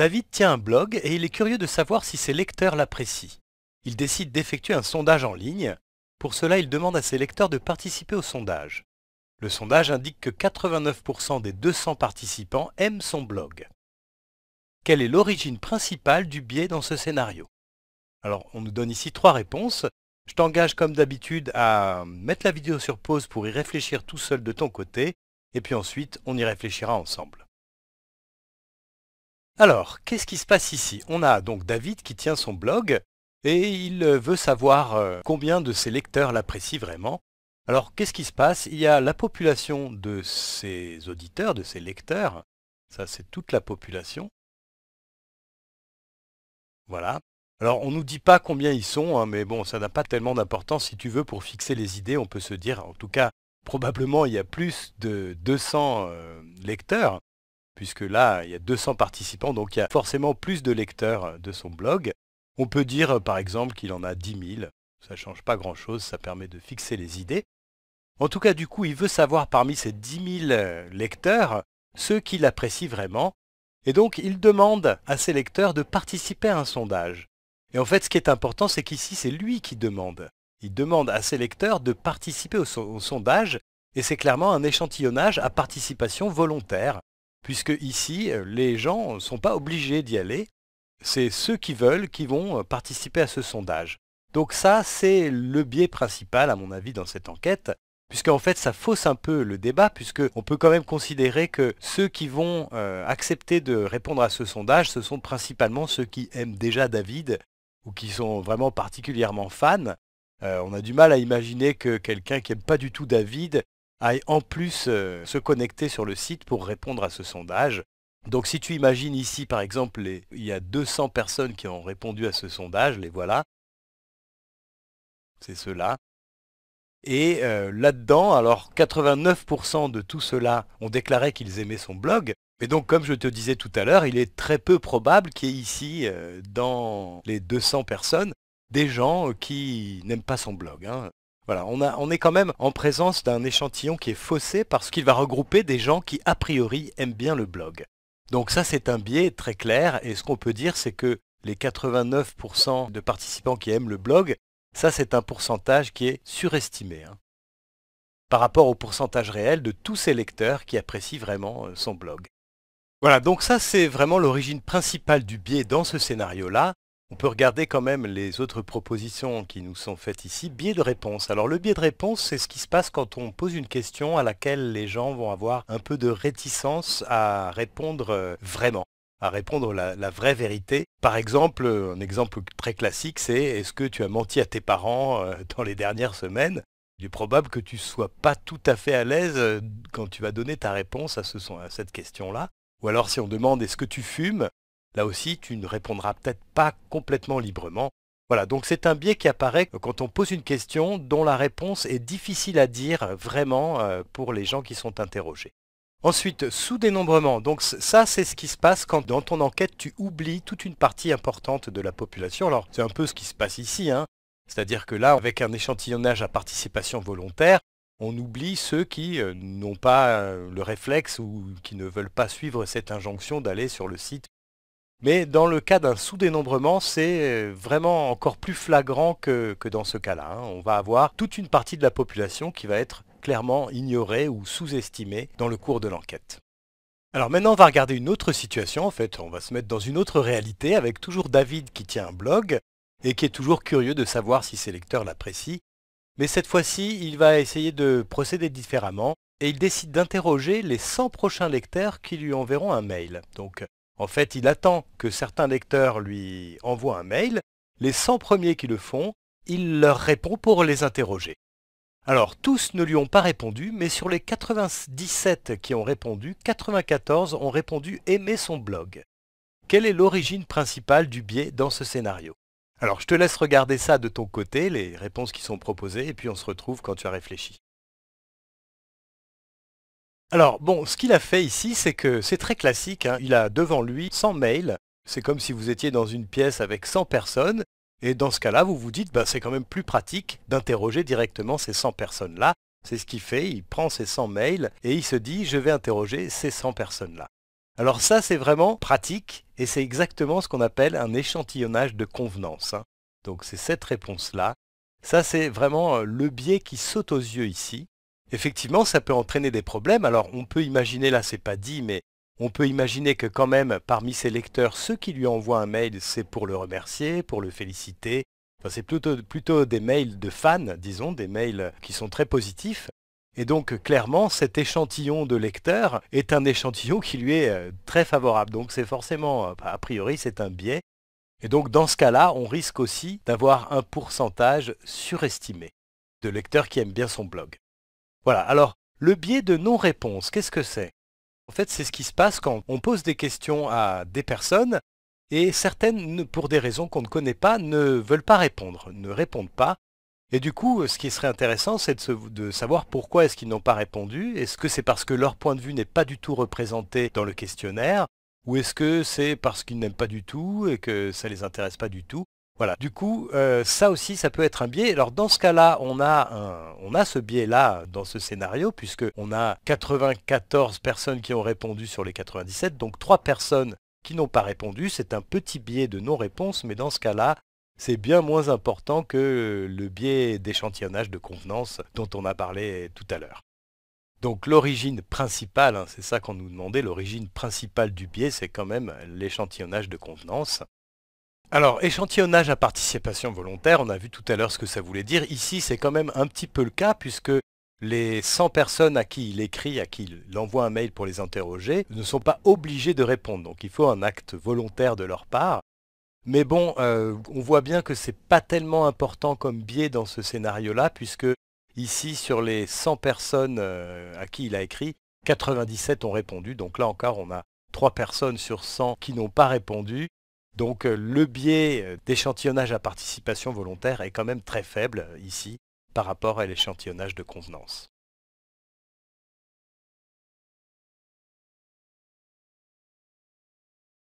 David tient un blog et il est curieux de savoir si ses lecteurs l'apprécient. Il décide d'effectuer un sondage en ligne. Pour cela, il demande à ses lecteurs de participer au sondage. Le sondage indique que 89% des 200 participants aiment son blog. Quelle est l'origine principale du biais dans ce scénario Alors, on nous donne ici trois réponses. Je t'engage comme d'habitude à mettre la vidéo sur pause pour y réfléchir tout seul de ton côté, et puis ensuite, on y réfléchira ensemble. Alors, qu'est-ce qui se passe ici On a donc David qui tient son blog et il euh, veut savoir euh, combien de ses lecteurs l'apprécient vraiment. Alors, qu'est-ce qui se passe Il y a la population de ses auditeurs, de ses lecteurs. Ça, c'est toute la population. Voilà. Alors, on ne nous dit pas combien ils sont, hein, mais bon, ça n'a pas tellement d'importance. Si tu veux, pour fixer les idées, on peut se dire, en tout cas, probablement, il y a plus de 200 euh, lecteurs puisque là, il y a 200 participants, donc il y a forcément plus de lecteurs euh, de son blog. On peut dire, euh, par exemple, qu'il en a 10 000. Ça ne change pas grand-chose, ça permet de fixer les idées. En tout cas, du coup, il veut savoir parmi ces 10 000 euh, lecteurs ceux qu'il apprécie vraiment. Et donc, il demande à ses lecteurs de participer à un sondage. Et en fait, ce qui est important, c'est qu'ici, c'est lui qui demande. Il demande à ses lecteurs de participer au sondage, et c'est clairement un échantillonnage à participation volontaire puisque ici, euh, les gens ne sont pas obligés d'y aller. C'est ceux qui veulent qui vont euh, participer à ce sondage. Donc ça, c'est le biais principal, à mon avis, dans cette enquête, puisqu'en fait, ça fausse un peu le débat, puisqu'on peut quand même considérer que ceux qui vont euh, accepter de répondre à ce sondage, ce sont principalement ceux qui aiment déjà David, ou qui sont vraiment particulièrement fans. on a du mal à imaginer que quelqu'un qui n'aime pas du tout David aille en plus euh, se connecter sur le site pour répondre à ce sondage. Donc si tu imagines ici par exemple, il y a 200 personnes qui ont répondu à ce sondage, les voilà. C'est ceux-là. Et euh, là-dedans, alors 89% de ceux-là ont déclaré qu'ils aimaient son blog. Mais donc comme je te disais tout à l'heure, il est très peu probable qu'il y ait ici, euh, dans les 200 personnes, des gens qui n'aiment pas son blog. Hein on, est quand même en présence d'un échantillon qui est faussé parce qu'il va regrouper des gens qui a priori aiment bien le blog. Donc ça c'est un biais très clair et ce qu'on peut dire c'est que les 89% de participants qui aiment le blog, ça c'est un pourcentage qui est surestimé. Hein, par rapport au pourcentage réel de tous ces lecteurs qui apprécient vraiment euh, son blog. Voilà, donc ça c'est vraiment l'origine principale du biais dans ce scénario-là on peut regarder quand même les autres propositions qui nous sont faites ici. Biais de réponse. Alors le biais de réponse, c'est ce qui se passe quand on pose une question à laquelle les gens vont avoir un peu de réticence à répondre euh, vraiment à répondre la, vraie vérité. Par exemple, un exemple très classique, c'est est-ce que tu as menti à tes parents euh, dans les dernières semaines Il est probable que tu ne sois pas tout à fait à l'aise euh, quand tu vas donner ta réponse à, à cette question-là. Ou alors si on demande est-ce que tu fumes, Là aussi, tu ne répondras peut-être pas complètement librement. Voilà, donc c'est un biais qui apparaît quand on pose une question dont la réponse est difficile à dire vraiment euh, pour les gens qui sont interrogés. Ensuite, sous-dénombrement. Donc ça, c'est ce qui se passe quand dans ton enquête, tu oublies toute une partie importante de la population. Alors, c'est un peu ce qui se passe ici. Hein. C'est-à-dire que là, avec un échantillonnage à participation volontaire, on oublie ceux qui euh, n'ont pas euh, le réflexe ou qui ne veulent pas suivre cette injonction d'aller sur le site mais dans le cas d'un sous-dénombrement, c'est euh, vraiment encore plus flagrant que, dans ce cas-là. Hein. On va avoir toute une partie de la population qui va être clairement ignorée ou sous-estimée dans le cours de l'enquête. Alors maintenant, on va regarder une autre situation, en fait, on va se mettre dans une autre réalité, avec toujours David qui tient un blog, et qui est toujours curieux de savoir si ses lecteurs l'apprécient. Mais cette fois-ci, il va essayer de procéder différemment, et il décide d'interroger les 100 prochains lecteurs qui lui enverront un mail. Donc en fait, il attend que certains lecteurs lui envoient un mail. Les 100 premiers qui le font, il leur répond pour les interroger. Alors, tous ne lui ont pas répondu, mais sur les 97 qui ont répondu, 94 ont répondu aimer son blog. Quelle est l'origine principale du biais dans ce scénario Alors, je te laisse regarder ça de ton côté, les réponses qui sont proposées, et puis on se retrouve quand tu as réfléchi. Alors bon, ce qu'il a fait ici, c'est que c'est très classique, hein. il a devant lui 100 mails, c'est comme si vous étiez dans une pièce avec 100 personnes, et dans ce cas-là, vous vous dites, bah, c'est quand même plus pratique d'interroger directement ces 100 personnes-là. C'est ce qu'il fait, il prend ces 100 mails et il se dit, je vais interroger ces 100 personnes-là. Alors ça, c'est vraiment pratique, et c'est exactement ce qu'on appelle un échantillonnage de convenance. Hein. Donc c'est cette réponse-là. Ça, c'est vraiment euh, le biais qui saute aux yeux ici effectivement, ça peut entraîner des problèmes. Alors, on peut imaginer, là, c'est pas dit, mais on peut imaginer que quand même, parmi ses lecteurs, ceux qui lui envoient un mail, c'est pour le remercier, pour le féliciter. c'est plutôt, plutôt des mails de fans, disons, des mails qui sont très positifs. Et donc, clairement, cet échantillon de lecteurs est un échantillon qui lui est euh, très favorable. Donc, c'est forcément, euh, a priori, c'est un biais. Et donc, dans ce cas-là, on risque aussi d'avoir un pourcentage surestimé de lecteurs qui aiment bien son blog. Voilà, alors le biais de non-réponse, qu'est-ce que c'est En fait, c'est ce qui se passe quand on pose des questions à des personnes et certaines, pour des raisons qu'on ne connaît pas, ne veulent pas répondre, ne répondent pas. Et du coup, ce qui serait intéressant, c'est de, de savoir pourquoi est-ce qu'ils n'ont pas répondu. Est-ce que c'est parce que leur point de vue n'est pas du tout représenté dans le questionnaire Ou est-ce que c'est parce qu'ils n'aiment pas du tout et que ça ne les intéresse pas du tout voilà, du coup, euh, ça aussi, ça peut être un biais. Alors dans ce cas-là, on a, ce biais-là dans ce scénario, puisqu'on a 94 personnes qui ont répondu sur les 97, donc 3 personnes qui n'ont pas répondu. C'est un petit biais de non-réponse, mais dans ce cas-là, c'est bien moins important que le biais d'échantillonnage de convenance dont on a parlé tout à l'heure. Donc l'origine principale, hein, c'est ça qu'on nous demandait, l'origine principale du biais, c'est quand même l'échantillonnage de convenance. Alors, échantillonnage à participation volontaire, on a vu tout à l'heure ce que ça voulait dire. Ici, c'est quand même un petit peu le cas, puisque les 100 personnes à qui il écrit, à qui il envoie un mail pour les interroger, ne sont pas obligées de répondre. Donc, il faut un acte volontaire de leur part. Mais bon, euh, on voit bien que ce c'est pas tellement important comme biais dans ce scénario-là, puisque ici, sur les 100 personnes euh, à qui il a écrit, 97 ont répondu. Donc là encore, on a 3 personnes sur 100 qui n'ont pas répondu. Donc euh, le biais euh, d'échantillonnage à participation volontaire est quand même très faible euh, ici par rapport à l'échantillonnage de convenance.